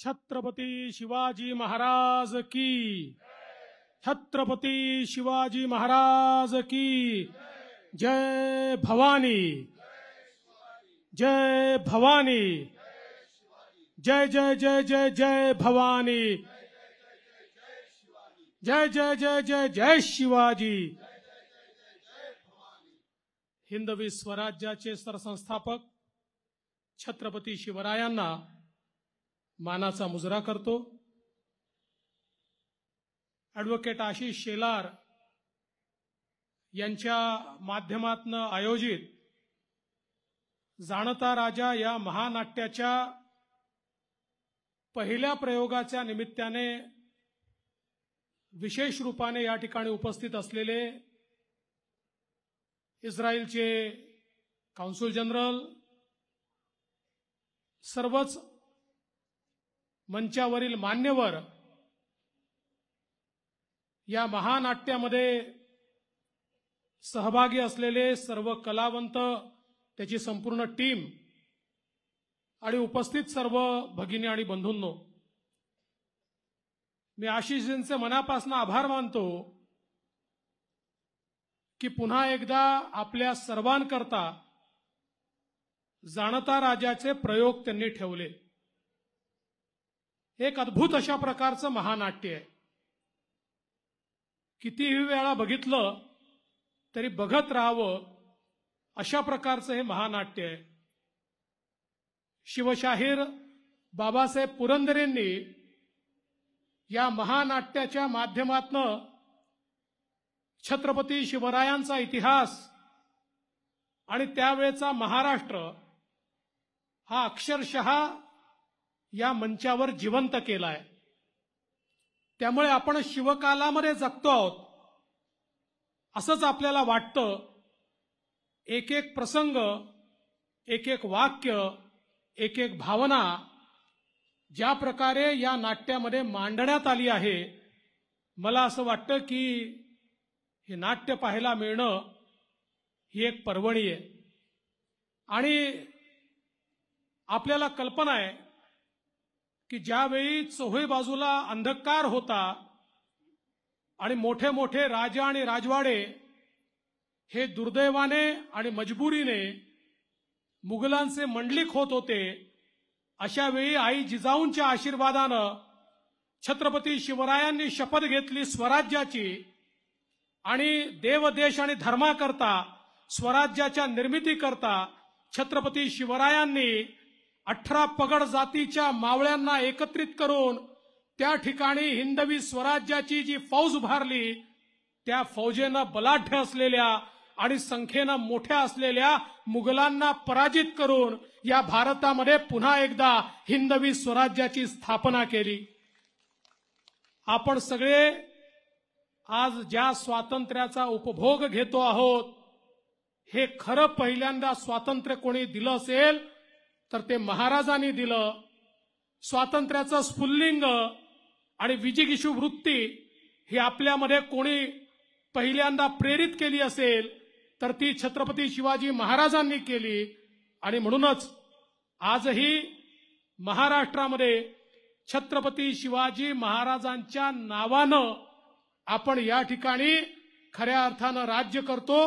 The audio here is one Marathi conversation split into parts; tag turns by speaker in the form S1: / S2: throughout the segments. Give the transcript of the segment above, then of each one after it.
S1: छत्रपति शिवाजी महाराज की छत्रपति शिवाजी महाराज की जय भवानी जय भवानी जय जय जय जय जय भवानी जय जय जय जय जय शिवाजी हिंदवी स्वराज्याचे सरसंस्थापक छत्रपती शिवरायांना मानाचा मुजरा करतो ॲडव्होकेट आशिष शेलार यांच्या माध्यमातून आयोजित जाणता राजा या महानाट्याच्या पहिल्या प्रयोगाच्या निमित्ताने विशेष रूपाने या ठिकाणी उपस्थित असलेले इस्रायलचे काउन्सुल जनरल सर्वच मंचावरील मान्यवर या महानाट्यामध्ये सहभागी असलेले सर्व कलावंत त्याची संपूर्ण टीम आणि उपस्थित सर्व भगिनी आणि बंधूंनो मी आशिषजींचे मनापासून आभार मानतो की पुन्हा एकदा आपल्या सर्वांकरता जाणता राजाचे प्रयोग त्यांनी ठेवले एक अद्भुत अशा प्रकारचं महानाट्य आहे कितीही वेळा बघितलं तरी बघत राहावं अशा प्रकारचं हे महानाट्य आहे शिवशाहीर बाबासाहेब पुरंदरेंनी या महानाट्याच्या माध्यमातनं छत्रपती शिवरायांचा इतिहास आणि त्यावेळेचा महाराष्ट्र हा अक्षरशः या मंचावर जिवंत केलाय त्यामुळे आपण शिवकालामध्ये जगतो आहोत असंच आपल्याला वाटतं एक एक प्रसंग एक एक वाक्य एक एक भावना ज्या प्रकारे या नाट्यामध्ये मांडण्यात आली आहे मला असं वाटतं की हे नाट्य पाहायला मिळणं ही एक पर्वणी आहे आणि आपल्याला कल्पना आहे की ज्यावेळी चोहे बाजूला अंधकार होता आणि मोठे मोठे राजा आणि राजवाडे हे दुर्दैवाने आणि मजबुरीने मुघलांचे मंडलिक होत होते अशा वेळी आई जिजाऊंच्या आशीर्वादानं छत्रपती शिवरायांनी शपथ घेतली स्वराज्याची आणि देवदेश आणि धर्माकरता स्वराज्याच्या करता छत्रपती शिवरायांनी अठरा पगड जातीच्या मावळ्यांना एकत्रित करून त्या ठिकाणी हिंदवी स्वराज्याची जी फौज उभारली त्या फौजेनं बलाढ्य असलेल्या आणि संख्येनं मोठ्या असलेल्या मुघलांना पराजित करून या भारतामध्ये पुन्हा एकदा हिंदवी स्वराज्याची स्थापना केली आपण सगळे आज ज्या स्वातंत्र्याचा उपभोग घेतो आहोत हे खरं पहिल्यांदा स्वातंत्र्य कोणी दिलं असेल तर ते महाराजांनी दिलं स्वातंत्र्याचं स्फुल्लिंग आणि विजिगिशू वृत्ती ही आपल्यामध्ये कोणी पहिल्यांदा प्रेरित केली असेल तर ती छत्रपती शिवाजी महाराजांनी केली आणि म्हणूनच आजही महाराष्ट्रामध्ये छत्रपती शिवाजी महाराजांच्या नावानं आपण या ठिकाणी खऱ्या अर्थानं राज्य करतो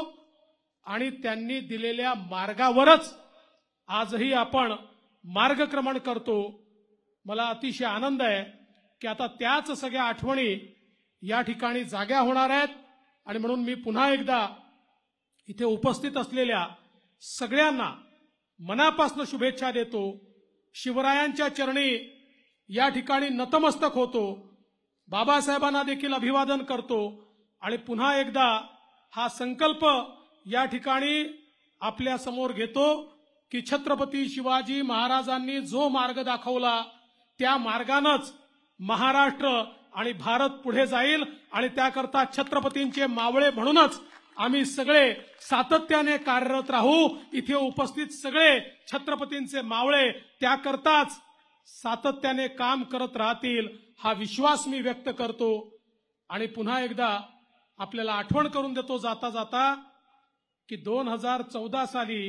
S1: आणि त्यांनी दिलेल्या मार्गावरच आजही आपण मार्गक्रमण करतो मला अतिशय आनंद आहे की आता त्याच सगळ्या आठवणी या ठिकाणी जाग्या होणार आहेत आणि म्हणून मी पुन्हा एकदा इथे उपस्थित असलेल्या सगळ्यांना मनापासून शुभेच्छा देतो शिवरायांच्या चरणी या ठिकाणी नतमस्तक होतो बाबासाहेबांना देखील अभिवादन करतो आणि पुन्हा एकदा हा संकल्प या ठिकाणी आपल्या समोर घेतो की छत्रपती शिवाजी महाराजांनी जो मार्ग दाखवला त्या मार्गानंच महाराष्ट्र आणि भारत पुढे जाईल आणि त्याकरता छत्रपतींचे मावळे म्हणूनच आम्ही सगळे सातत्याने कार्यरत राहू इथे उपस्थित सगळे छत्रपतींचे मावळे त्याकरताच सातत्याने काम करत राहतील हा विश्वास मी व्यक्त करतो आणि पुन्हा एकदा आपल्याला आठवण करून देतो जाता जाता की दोन हजार चौदा साली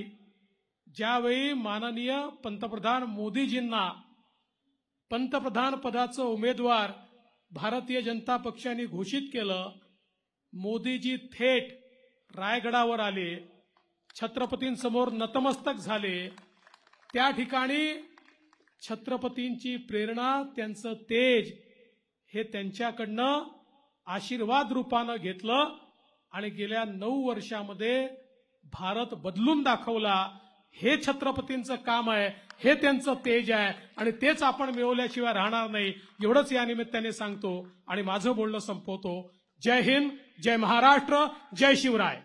S1: ज्यावेळी माननीय पंतप्रधान मोदीजींना पंतप्रधान पदाचं उमेदवार भारतीय जनता पक्षाने घोषित केलं मोदीजी थेट रायगडावर आले छत्रपतींसमोर नतमस्तक झाले त्या ठिकाणी छत्रपतींची प्रेरणा त्यांचं तेज हे त्यांच्याकडनं आशीर्वाद रूपानं घेतलं आणि गेल्या नऊ वर्षामध्ये भारत बदलून दाखवला हे छत्रपतींचं काम आहे हे त्यांचं तेज आहे आणि तेच आपण मिळवल्याशिवाय राहणार नाही एवढंच या निमित्ताने सांगतो आणि माझं बोलणं संपवतो जय हिंद जय महाराष्ट्र जय शिवराय